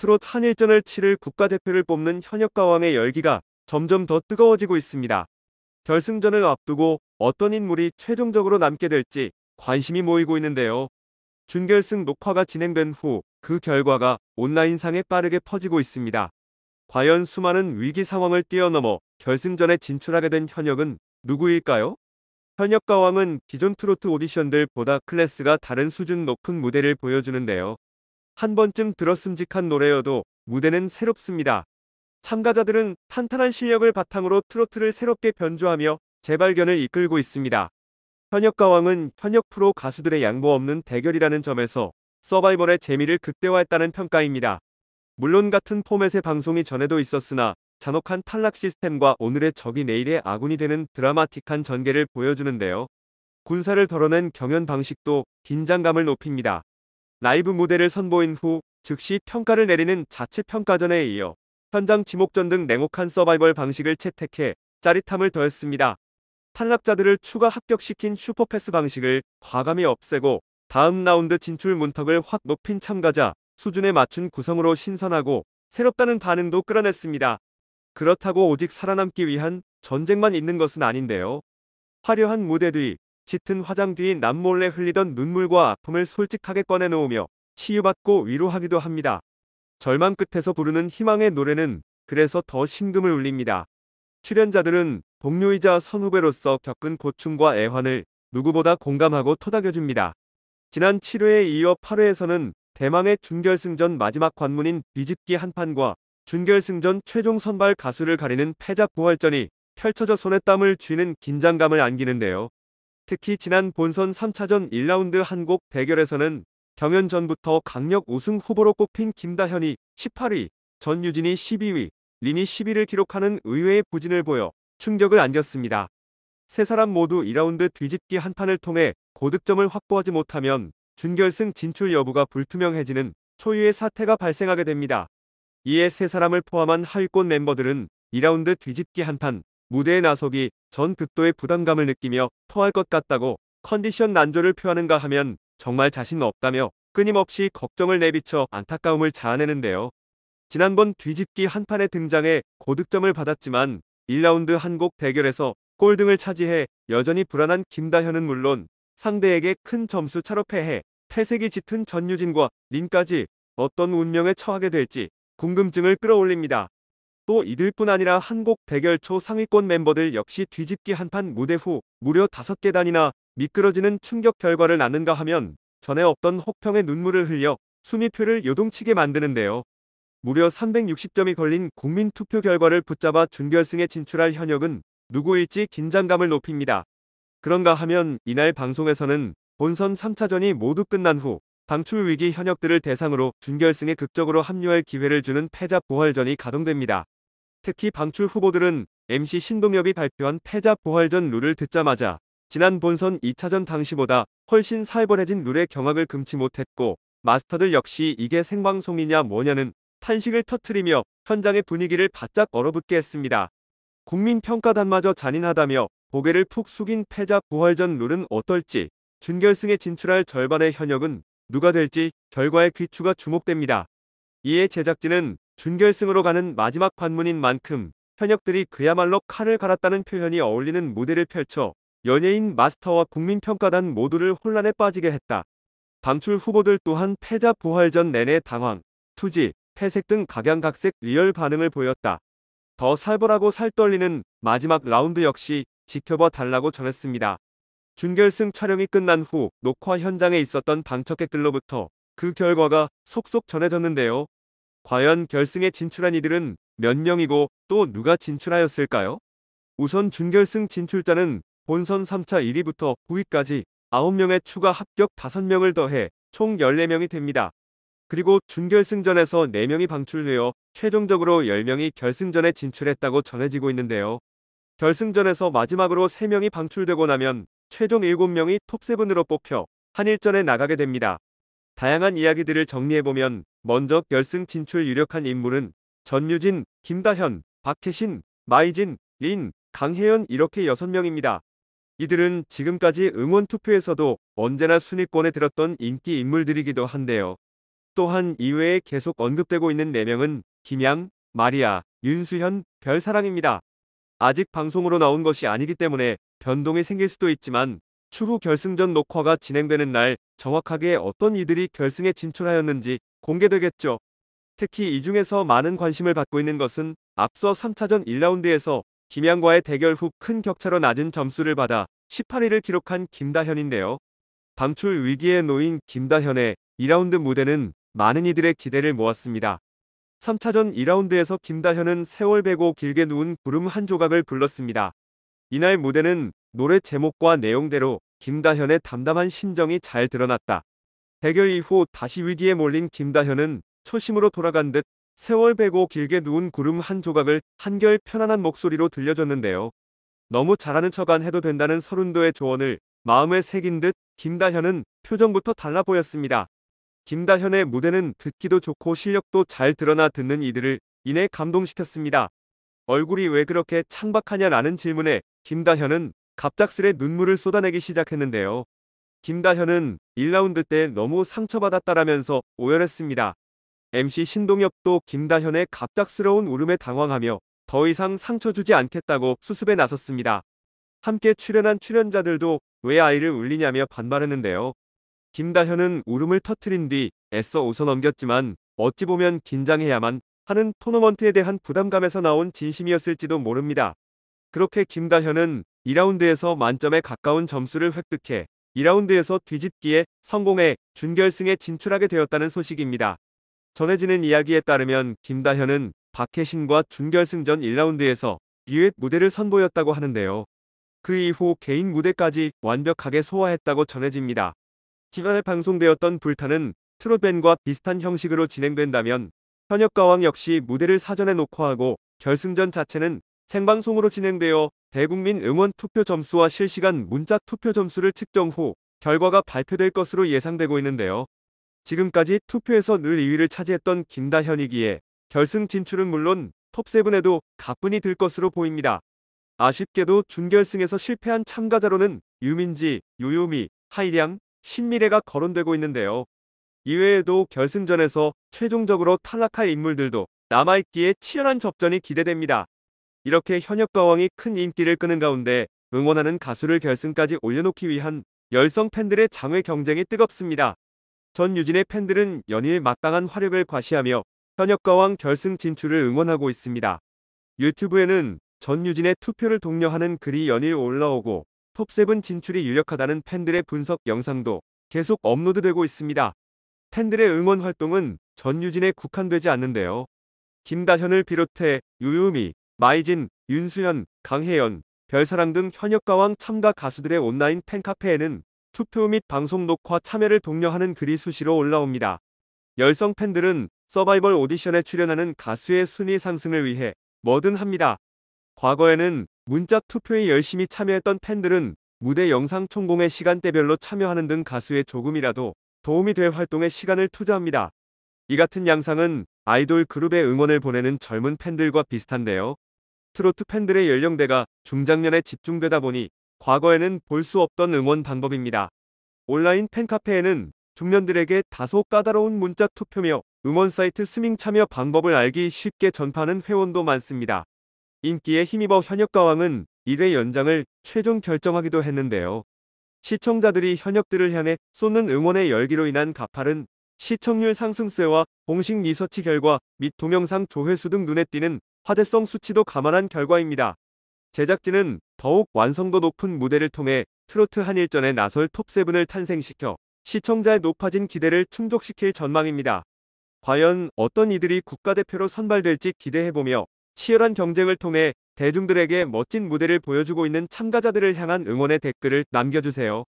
트롯 한일전을 치를 국가대표를 뽑는 현역 가왕의 열기가 점점 더 뜨거워지고 있습니다. 결승전을 앞두고 어떤 인물이 최종적으로 남게 될지 관심이 모이고 있는데요. 준결승 녹화가 진행된 후 그 결과가 온라인상에 빠르게 퍼지고 있습니다. 과연 수많은 위기 상황을 뛰어넘어 결승전에 진출하게 된 현역은 누구일까요? 현역 가왕은 기존 트로트 오디션들보다 클래스가 다른 수준 높은 무대를 보여주는데요. 한 번쯤 들었음직한 노래여도 무대는 새롭습니다. 참가자들은 탄탄한 실력을 바탕으로 트로트를 새롭게 변주하며 재발견을 이끌고 있습니다. 현역가왕은 현역 프로 가수들의 양보 없는 대결이라는 점에서 서바이벌의 재미를 극대화했다는 평가입니다. 물론 같은 포맷의 방송이 전에도 있었으나 잔혹한 탈락 시스템과 오늘의 적이 내일의 아군이 되는 드라마틱한 전개를 보여주는데요. 군사를 덜어낸 경연 방식도 긴장감을 높입니다. 라이브 무대를 선보인 후 즉시 평가를 내리는 자체 평가전에 이어 현장 지목전 등 냉혹한 서바이벌 방식을 채택해 짜릿함을 더했습니다. 탈락자들을 추가 합격시킨 슈퍼패스 방식을 과감히 없애고 다음 라운드 진출 문턱을 확 높인 참가자 수준에 맞춘 구성으로 신선하고 새롭다는 반응도 끌어냈습니다. 그렇다고 오직 살아남기 위한 전쟁만 있는 것은 아닌데요. 화려한 무대 뒤 짙은 화장 뒤 남몰래 흘리던 눈물과 아픔을 솔직하게 꺼내놓으며 치유받고 위로하기도 합니다. 절망 끝에서 부르는 희망의 노래는 그래서 더심금을 울립니다. 출연자들은 동료이자 선후배로서 겪은 고충과 애환을 누구보다 공감하고 토닥여줍니다. 지난 7회에 이어 8회에서는 대망의 준결승전 마지막 관문인 뒤집기 한판과 준결승전 최종 선발 가수를 가리는 패자 부활전이 펼쳐져 손에 땀을 쥐는 긴장감을 안기는데요. 특히 지난 본선 3차전 1라운드 한곡 대결에서는 경연 전부터 강력 우승 후보로 꼽힌 김다현이 18위, 전유진이 12위, 린이 10위를 기록하는 의외의 부진을 보여 충격을 안겼습니다. 세 사람 모두 2라운드 뒤집기 한 판을 통해 고득점을 확보하지 못하면 준결승 진출 여부가 불투명해지는 초유의 사태가 발생하게 됩니다. 이에 세 사람을 포함한 하위권 멤버들은 2라운드 뒤집기 한 판, 무대에 나서기 전 극도의 부담감을 느끼며 토할 것 같다고 컨디션 난조를 표하는가 하면 정말 자신 없다며 끊임없이 걱정을 내비쳐 안타까움을 자아내는데요. 지난번 뒤집기 한판에 등장해 고득점을 받았지만 1라운드 한 곡 대결에서 골등을 차지해 여전히 불안한 김다현은 물론 상대에게 큰 점수 차로 패해 패색이 짙은 전유진과 린까지 어떤 운명에 처하게 될지 궁금증을 끌어올립니다. 또 이들뿐 아니라 한국 대결초 상위권 멤버들 역시 뒤집기 한 판 무대 후 무려 5개 단이나 미끄러지는 충격 결과를 낳는가 하면 전에 없던 혹평의 눈물을 흘려 순위표를 요동치게 만드는데요. 무려 360점이 걸린 국민투표 결과를 붙잡아 준결승에 진출할 현역은 누구일지 긴장감을 높입니다. 그런가 하면 이날 방송에서는 본선 3차전이 모두 끝난 후 방출 위기 현역들을 대상으로 준결승에 극적으로 합류할 기회를 주는 패자 부활전이 가동됩니다. 특히 방출 후보들은 MC 신동엽이 발표한 패자 부활전 룰을 듣자마자 지난 본선 2차전 당시보다 훨씬 살벌해진 룰의 경악을 금치 못했고 마스터들 역시 이게 생방송이냐 뭐냐는 탄식을 터트리며 현장의 분위기를 바짝 얼어붙게 했습니다. 국민평가단마저 잔인하다며 고개를 푹 숙인 패자 부활전 룰은 어떨지 준결승에 진출할 절반의 현역은 누가 될지 결과의 귀추가 주목됩니다. 이에 제작진은 준결승으로 가는 마지막 관문인 만큼 현역들이 그야말로 칼을 갈았다는 표현이 어울리는 무대를 펼쳐 연예인 마스터와 국민평가단 모두를 혼란에 빠지게 했다. 방출 후보들 또한 패자 부활전 내내 당황, 투지, 폐색등 각양각색 리얼 반응을 보였다. 더 살벌하고 살떨리는 마지막 라운드 역시 지켜봐 달라고 전했습니다. 준결승 촬영이 끝난 후 녹화 현장에 있었던 방청객들로부터 그 결과가 속속 전해졌는데요. 과연 결승에 진출한 이들은 몇 명이고 또 누가 진출하였을까요? 우선 준결승 진출자는 본선 3차 1위부터 9위까지 9명의 추가 합격 5명을 더해 총 14명이 됩니다. 그리고 준결승전에서 4명이 방출되어 최종적으로 10명이 결승전에 진출했다고 전해지고 있는데요. 결승전에서 마지막으로 3명이 방출되고 나면 최종 7명이 톱7으로 뽑혀 한일전에 나가게 됩니다. 다양한 이야기들을 정리해보면 먼저 결승 진출 유력한 인물은 전유진, 김다현, 박혜신, 마이진, 린, 강혜연 이렇게 6명입니다. 이들은 지금까지 응원 투표에서도 언제나 순위권에 들었던 인기 인물들이기도 한데요. 또한 이외에 계속 언급되고 있는 4명은 김양, 마리아, 윤수현, 별사랑입니다. 아직 방송으로 나온 것이 아니기 때문에 변동이 생길 수도 있지만 추후 결승전 녹화가 진행되는 날 정확하게 어떤 이들이 결승에 진출하였는지 공개되겠죠. 특히 이 중에서 많은 관심을 받고 있는 것은 앞서 3차전 1라운드에서 김양과의 대결 후 큰 격차로 낮은 점수를 받아 18위를 기록한 김다현인데요. 방출 위기에 놓인 김다현의 2라운드 무대는 많은 이들의 기대를 모았습니다. 3차전 2라운드에서 김다현은 세월 베고 길게 누운 구름 한 조각을 불렀습니다. 이날 무대는 노래 제목과 내용대로 김다현의 담담한 심정이 잘 드러났다. 대결 이후 다시 위기에 몰린 김다현은 초심으로 돌아간 듯 세월 베고 길게 누운 구름 한 조각을 한결 편안한 목소리로 들려줬는데요. 너무 잘하는 척 안 해도 된다는 서른도의 조언을 마음에 새긴 듯 김다현은 표정부터 달라 보였습니다. 김다현의 무대는 듣기도 좋고 실력도 잘 드러나 듣는 이들을 이내 감동시켰습니다. 얼굴이 왜 그렇게 창박하냐라는 질문에 김다현은 갑작스레 눈물을 쏟아내기 시작했는데요. 김다현은 1라운드 때 너무 상처받았다라면서 오열했습니다. MC 신동엽도 김다현의 갑작스러운 울음에 당황하며 더 이상 상처 주지 않겠다고 수습에 나섰습니다. 함께 출연한 출연자들도 왜 아이를 울리냐며 반발했는데요. 김다현은 울음을 터트린 뒤 애써 웃어넘겼지만 어찌 보면 긴장해야만 하는 토너먼트에 대한 부담감에서 나온 진심이었을지도 모릅니다. 그렇게 김다현은 2라운드에서 만점에 가까운 점수를 획득해 2라운드에서 뒤집기에 성공해 준결승에 진출하게 되었다는 소식입니다. 전해지는 이야기에 따르면 김다현은 박해신과 준결승전 1라운드에서 듀엣 무대를 선보였다고 하는데요. 그 이후 개인 무대까지 완벽하게 소화했다고 전해집니다. 지난해 방송되었던 불타는 트롯밴과 비슷한 형식으로 진행된다면 현역 가왕 역시 무대를 사전에 녹화하고 결승전 자체는 생방송으로 진행되어 대국민 응원 투표 점수와 실시간 문자 투표 점수를 측정 후 결과가 발표될 것으로 예상되고 있는데요. 지금까지 투표에서 늘 2위를 차지했던 김다현이기에 결승 진출은 물론 톱7에도 가뿐히 들 것으로 보입니다. 아쉽게도 준결승에서 실패한 참가자로는 유민지, 유유미, 하이량, 신미래가 거론되고 있는데요. 이외에도 결승전에서 최종적으로 탈락할 인물들도 남아있기에 치열한 접전이 기대됩니다. 이렇게 현역 가왕이 큰 인기를 끄는 가운데 응원하는 가수를 결승까지 올려놓기 위한 열성 팬들의 장외 경쟁이 뜨겁습니다. 전 유진의 팬들은 연일 막강한 화력을 과시하며 현역 가왕 결승 진출을 응원하고 있습니다. 유튜브에는 전 유진의 투표를 독려하는 글이 연일 올라오고 톱7 진출이 유력하다는 팬들의 분석 영상도 계속 업로드되고 있습니다. 팬들의 응원 활동은 전유진에 국한되지 않는데요. 김다현을 비롯해 유유미, 마이진, 윤수현, 강혜연, 별사랑 등 현역 가왕 참가 가수들의 온라인 팬카페에는 투표 및 방송 녹화 참여를 독려하는 글이 수시로 올라옵니다. 열성 팬들은 서바이벌 오디션에 출연하는 가수의 순위 상승을 위해 뭐든 합니다. 과거에는 문자 투표에 열심히 참여했던 팬들은 무대 영상 총공의 시간대별로 참여하는 등 가수에 조금이라도 도움이 될 활동에 시간을 투자합니다. 이 같은 양상은 아이돌 그룹의 응원을 보내는 젊은 팬들과 비슷한데요. 트로트 팬들의 연령대가 중장년에 집중되다 보니 과거에는 볼 수 없던 응원 방법입니다. 온라인 팬카페에는 중년들에게 다소 까다로운 문자 투표며 응원 사이트 스밍 참여 방법을 알기 쉽게 전파하는 회원도 많습니다. 인기에 힘입어 현역 가왕은 1회 연장을 최종 결정하기도 했는데요. 시청자들이 현역들을 향해 쏟는 응원의 열기로 인한 가파른 시청률 상승세와 공식 리서치 결과 및 동영상 조회수 등 눈에 띄는 화제성 수치도 감안한 결과입니다. 제작진은 더욱 완성도 높은 무대를 통해 트로트 한일전에 나설 톱7을 탄생시켜 시청자의 높아진 기대를 충족시킬 전망입니다. 과연 어떤 이들이 국가대표로 선발될지 기대해보며 치열한 경쟁을 통해 대중들에게 멋진 무대를 보여주고 있는 참가자들을 향한 응원의 댓글을 남겨주세요.